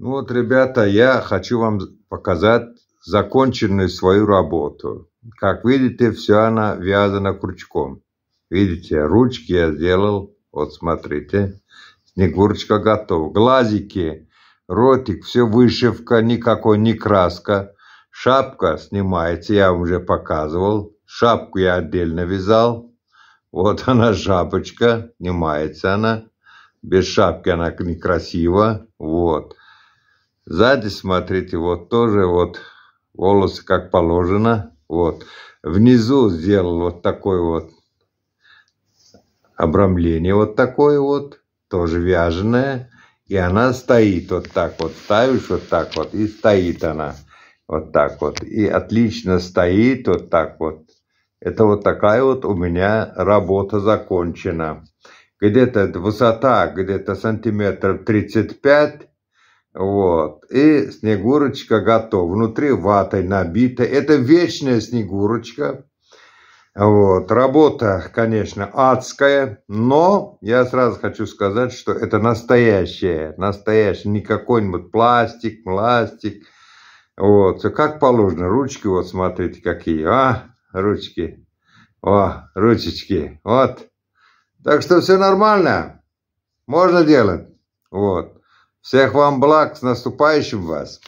Ну вот, ребята, я хочу вам показать законченную свою работу. Как видите, все она вязана крючком. Видите, ручки я сделал. Вот смотрите, снегурочка готова. Глазики, ротик, все вышивка, никакой не краска. Шапка снимается, я вам уже показывал. Шапку я отдельно вязал. Вот она шапочка, снимается она. Без шапки она некрасива. Вот. Сзади, смотрите, вот тоже вот волосы как положено. Вот. Внизу сделал вот такое вот обрамление вот такое вот, тоже вяженое. И она стоит вот так вот, ставишь вот так вот, и стоит она вот так вот. И отлично стоит вот так вот. Это вот такая вот у меня работа закончена. Где-то высота, где-то сантиметров 35, вот. И Снегурочка готова. Внутри ватой набита. Это вечная Снегурочка. Вот. Работа, конечно, адская, но я сразу хочу сказать, что это настоящее, настоящее, не какой-нибудь пластик, пластик. Вот, как положено. Ручки вот смотрите какие, а, ручки, о, ручечки, вот. Так что все нормально, можно делать, вот. Всех вам благ с наступающим вас!